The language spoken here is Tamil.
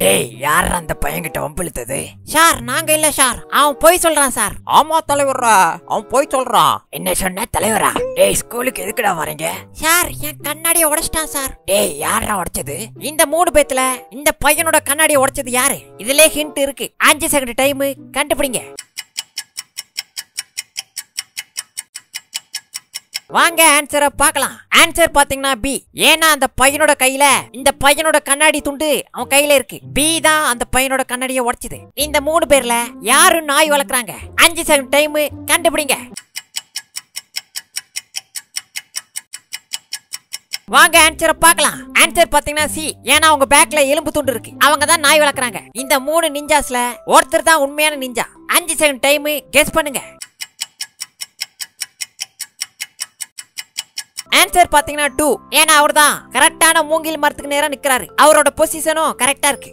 டேய் யார் அந்த பையன்கிட்ட வம்பிழுத்தது சார் நாங்க இல்ல சார் அவன் போய் சொல்றான் சார் ஆமா தலைவரா அவன் போய் சொல்றான் என்ன சொன்ன தலைவரா டேய் ஸ்கூலுக்கு எதுக்குடா வரீங்க சார் என் கண்ணாடிய உடைச்சிட்டான் சார் டேய் யாரா உடைச்சது இந்த மூணு பேத்துல இந்த பையனோட கண்ணாடிய உடைச்சது யாரு இதுல ஹிண்ட் இருக்கு அஞ்சு செகண்ட் டைம் கண்டுபிடிங்க வாங்க ஆன்சரை பார்க்கலாம் ஆன்சர் பாத்தீங்கன்னா பி ஏன்னா அந்த பையனோட கையில இந்த பையனோட கண்ணாடி துண்டு அவன் கையில இருக்கு பி தான் அந்த பையனோட கண்ணாடியை உடைச்சது இந்த மூணு பேர்ல யாரு நாய் வளர்க்குறாங்க அஞ்சு செகண்ட் டைம் கண்டுபிடிங்க வாங்க ஆன்சரை பார்க்கலாம் ஆன்சர் பாத்தீங்கன்னா சி ஏன்னா அவங்க பேக்ல எலும்பு துண்டு இருக்கு அவங்க தான் நாய் வளர்க்குறாங்க இந்த மூணு நிஞ்சாஸ்ல ஒருத்தர் தான் உண்மையான நிஞ்சா அஞ்சு செகண்ட் டைம் கெஸ் பண்ணுங்க ஆன்சர் பாத்தீங்கன்னா டூ ஏன்னா அவர் தான் கரெக்டான மூங்கில் மரத்துக்கு நேரம் நிக்கிறாரு அவரோட பொசிஷனும் கரெக்டா இருக்கு